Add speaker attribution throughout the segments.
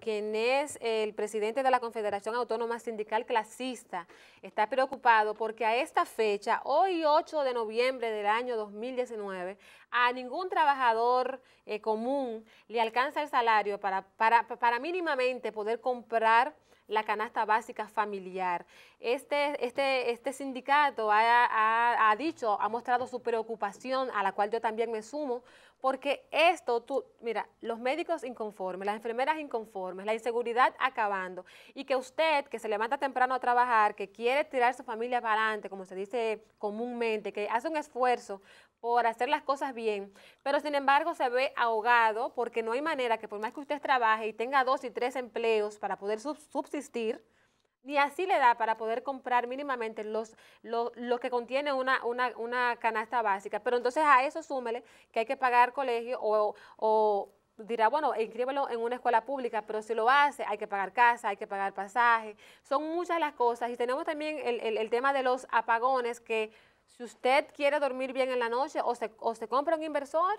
Speaker 1: quien es el presidente de la Confederación Autónoma Sindical Clasista, está preocupado porque a esta fecha, hoy 8 de noviembre del año 2019, a ningún trabajador eh, común le alcanza el salario para, para mínimamente poder comprar la canasta básica familiar. Este, este, este sindicato ha, dicho, ha mostrado su preocupación, a la cual yo también me sumo, porque esto, tú, mira, los médicos inconformes, las enfermeras inconformes, la inseguridad acabando, y que usted, que se levanta temprano a trabajar, que quiere tirar su familia para adelante, como se dice comúnmente, que hace un esfuerzo por hacer las cosas bien, pero sin embargo se ve ahogado porque no hay manera que por más que usted trabaje y tenga dos y tres empleos para poder subsistir, ni así le da para poder comprar mínimamente los, lo, que contiene una, una, una, canasta básica. Pero entonces a eso súmele que hay que pagar colegio o, dirá, bueno, inscríbelo en una escuela pública, pero si lo hace, hay que pagar casa, hay que pagar pasaje. Son muchas las cosas. Y tenemos también el, el, el tema de los apagones, que si usted quiere dormir bien en la noche o se, o se compra un inversor,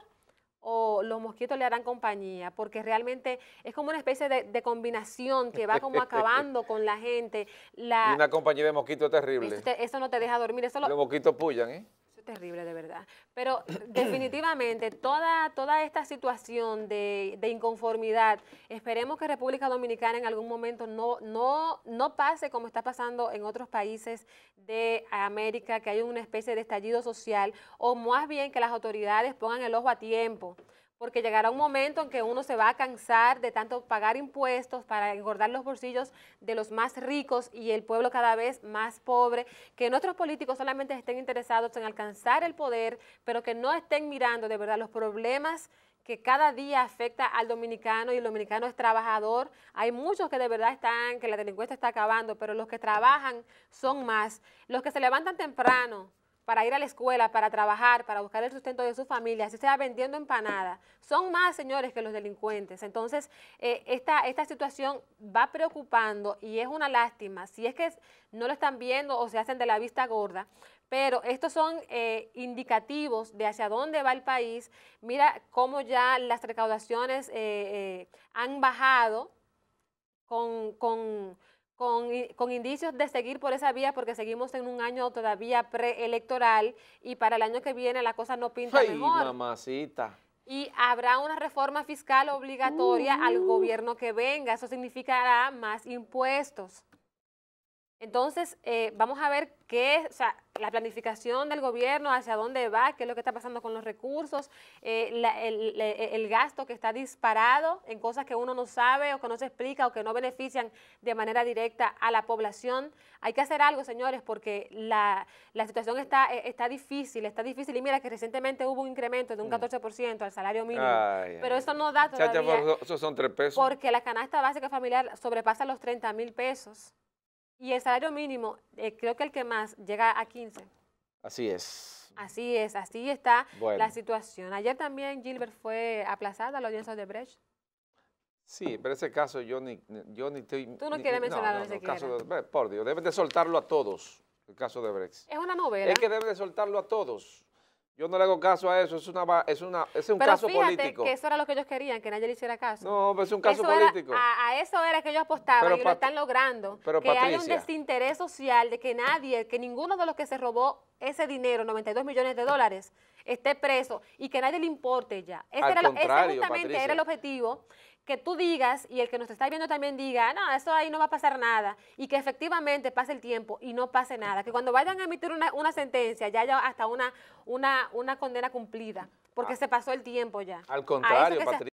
Speaker 1: o los mosquitos le harán compañía, porque realmente es como una especie de, combinación que va como acabando con la gente. La, una compañía de mosquitos terrible. Eso, no te deja dormir. Eso los mosquitos pullan, ¿eh? terrible, de verdad. Pero definitivamente toda, toda esta situación de, de, inconformidad, esperemos que República Dominicana en algún momento no, no, no pase como está pasando en otros países de América, que hay una especie de estallido social, o más bien que las autoridades pongan el ojo a tiempo porque llegará un momento en que uno se va a cansar de tanto pagar impuestos para engordar los bolsillos de los más ricos y el pueblo cada vez más pobre, que nuestros políticos solamente estén interesados en alcanzar el poder, pero que no estén mirando de verdad los problemas que cada día afecta al dominicano y el dominicano es trabajador. Hay muchos que de verdad están, que la delincuencia está acabando, pero los que trabajan son más. Los que se levantan temprano, para ir a la escuela, para trabajar, para buscar el sustento de su familia, se está vendiendo empanadas. Son más señores que los delincuentes. Entonces, eh, esta, situación va preocupando y es una lástima. Si es que no lo están viendo o se hacen de la vista gorda, pero estos son eh, indicativos de hacia dónde va el país. Mira cómo ya las recaudaciones eh, han bajado con con, con, indicios de seguir por esa vía porque seguimos en un año todavía preelectoral y para el año que viene la cosa no pinta Ay, mamacita! Y habrá una reforma fiscal obligatoria al uh. gobierno que venga. Eso significará más impuestos. Entonces, eh, vamos a ver qué, o sea, la planificación del gobierno, hacia dónde va, qué es lo que está pasando con los recursos, eh, el, gasto que está disparado en cosas que uno no sabe o que no se explica o que no benefician de manera directa a la población. Hay que hacer algo, señores, porque la, situación está, eh, está difícil, está difícil. Y mira que recientemente hubo un incremento de un 14% mm. al salario mínimo, pero eso no da todavía. Chacha, eso son tres pesos. Porque la canasta básica familiar sobrepasa los 30 mil pesos. Y el salario mínimo, eh, creo que el que más, llega a 15. Así es. Así es, así está la situación. Ayer también Gilbert fue aplazada a la audiencia de Brecht. Sí, pero ese caso yo ni, yo ni estoy... Tú no quieres mencionarlo, no, caso Por Dios, deben de soltarlo a todos, el caso de Brecht. Es una novela. Es que deben de soltarlo a todos. Yo no le hago caso a eso, es, una, es, una, es un pero caso fíjate que eso era lo que ellos querían, que nadie le hiciera caso. No, pero es un caso político. a, eso era que ellos apostaban y lo están logrando. Pero que hay un desinterés social de que nadie, que ninguno de los que se robó ese dinero, 92 millones de dólares, esté preso y que nadie le importe ya. Ese, era, ese justamente era el objetivo que tú digas y el que nos está viendo también diga, no, eso ahí no va a pasar nada, y que efectivamente pase el tiempo y no pase nada, que cuando vayan a emitir una, una sentencia ya haya hasta una, una, una condena cumplida, porque ah. se pasó el tiempo ya. Al contrario, Patricia.